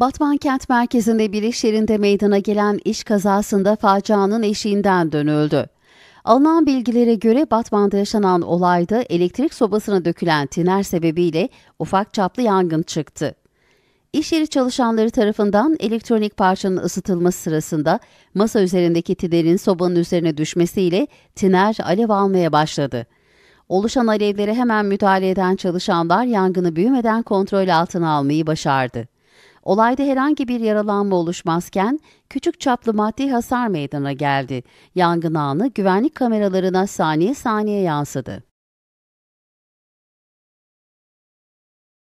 Batman kent merkezinde bir iş yerinde meydana gelen iş kazasında facianın eşiğinden dönüldü. Alınan bilgilere göre Batman'da yaşanan olayda elektrik sobasına dökülen tiner sebebiyle ufak çaplı yangın çıktı. İş yeri çalışanları tarafından elektronik parçanın ısıtılması sırasında masa üzerindeki tinerin sobanın üzerine düşmesiyle tiner alev almaya başladı. Oluşan alevlere hemen müdahale eden çalışanlar yangını büyümeden kontrol altına almayı başardı. Olayda herhangi bir yaralanma oluşmazken küçük çaplı maddi hasar meydana geldi. Yangın anı güvenlik kameralarına saniye saniye yansıdı.